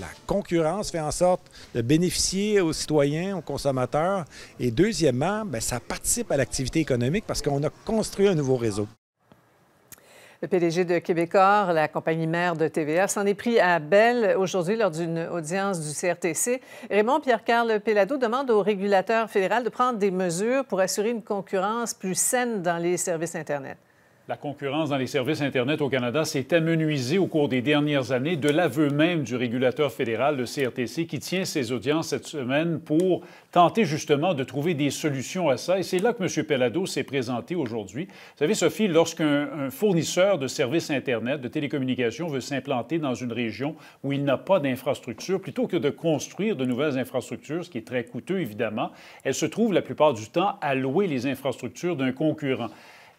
la concurrence fait en sorte de bénéficier aux citoyens, aux consommateurs. Et deuxièmement, ben, ça participe à l'activité économique parce qu'on a construit un nouveau réseau. Le PDG de Québecor, la compagnie mère de TVA, s'en est pris à Belle aujourd'hui lors d'une audience du CRTC. Raymond pierre carle Pelado demande au régulateur fédéral de prendre des mesures pour assurer une concurrence plus saine dans les services Internet. La concurrence dans les services Internet au Canada s'est amenuisée au cours des dernières années de l'aveu même du régulateur fédéral, le CRTC, qui tient ses audiences cette semaine pour tenter justement de trouver des solutions à ça. Et c'est là que M. Pellado s'est présenté aujourd'hui. Vous savez, Sophie, lorsqu'un fournisseur de services Internet, de télécommunications, veut s'implanter dans une région où il n'a pas d'infrastructures, plutôt que de construire de nouvelles infrastructures, ce qui est très coûteux évidemment, elle se trouve la plupart du temps à louer les infrastructures d'un concurrent.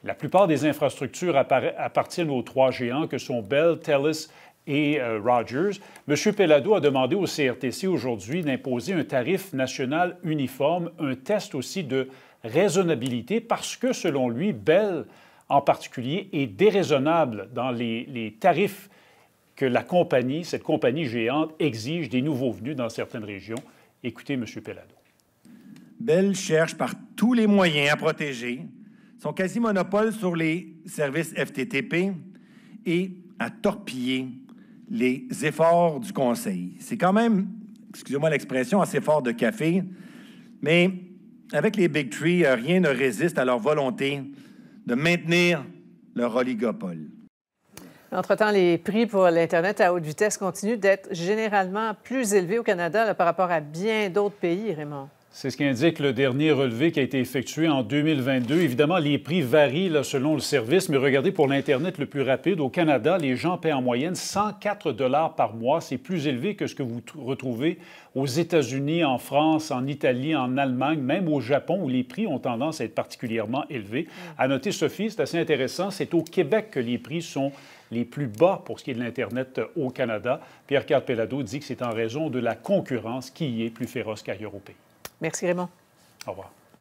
La plupart des infrastructures appartiennent aux trois géants que sont Bell, TELUS et euh, Rogers. M. Pellado a demandé au CRTC aujourd'hui d'imposer un tarif national uniforme, un test aussi de raisonnabilité, parce que selon lui, Bell en particulier est déraisonnable dans les, les tarifs que la compagnie, cette compagnie géante, exige des nouveaux venus dans certaines régions. Écoutez M. Pellado. Bell cherche par tous les moyens à protéger son quasi-monopole sur les services FTTP et à torpiller les efforts du Conseil. C'est quand même, excusez-moi l'expression, assez fort de café, mais avec les Big Three, euh, rien ne résiste à leur volonté de maintenir leur oligopole. Entre-temps, les prix pour l'Internet à haute vitesse continuent d'être généralement plus élevés au Canada par rapport à bien d'autres pays, Raymond. C'est ce qu'indique le dernier relevé qui a été effectué en 2022. Évidemment, les prix varient selon le service, mais regardez pour l'Internet le plus rapide. Au Canada, les gens paient en moyenne 104 dollars par mois. C'est plus élevé que ce que vous retrouvez aux États-Unis, en France, en Italie, en Allemagne, même au Japon, où les prix ont tendance à être particulièrement élevés. À noter, Sophie, c'est assez intéressant, c'est au Québec que les prix sont les plus bas pour ce qui est de l'Internet euh, au Canada. Pierre Pelado dit que c'est en raison de la concurrence qui y est plus féroce qu'ailleurs au pays. Merci Raymond. Au revoir.